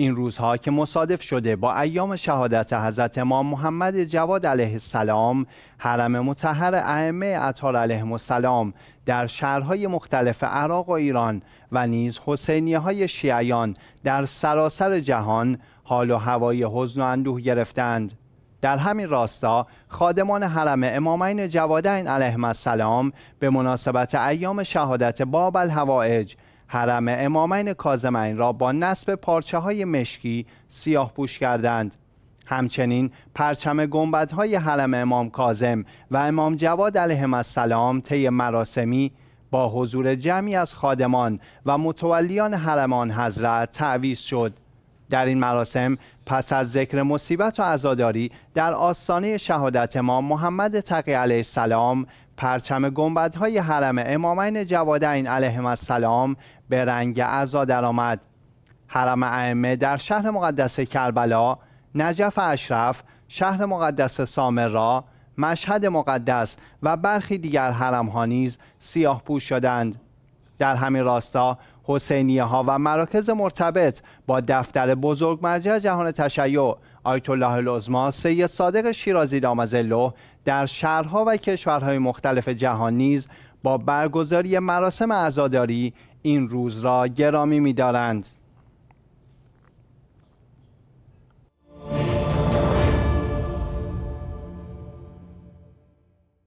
این روزها که مصادف شده با ایام شهادت حضرت امام محمد جواد علیه السلام حرم متحر ائمه اطهار علیه السلام در شهرهای مختلف عراق و ایران و نیز حسینیه های شیعیان در سراسر جهان حال و هوای حزن و اندوه گرفتند در همین راستا خادمان حرم امامین جوادین علیهم السلام به مناسبت ایام شهادت باب الهوائج حرم امامین کازمین را با نصب پارچه های مشکی سیاه پوش کردند همچنین پرچم های حرم امام کازم و امام جواد علیهم السلام طی مراسمی با حضور جمعی از خادمان و متولیان حرمان حضرت تعویز شد در این مراسم پس از ذکر مصیبت و عزاداری در آستانه شهادت ما محمد تقی علیه السلام پرچم گنبدهای حرم امامین جوادین علیهم السلام به رنگ عزا درآمد حرم ائمه در شهر مقدس کربلا نجف اشرف شهر مقدس سامرا مشهد مقدس و برخی دیگر حرم ها نیز سیاه پوش شدند در همین راستا حسینیه ها و مراکز مرتبط با دفتر بزرگ مرجع جهان تشیع آیت الله العظما سید صادق شیرازی دامزلو در شهرها و کشورهای مختلف جهان نیز با برگزاری مراسم عزاداری این روز را گرامی می‌دارند.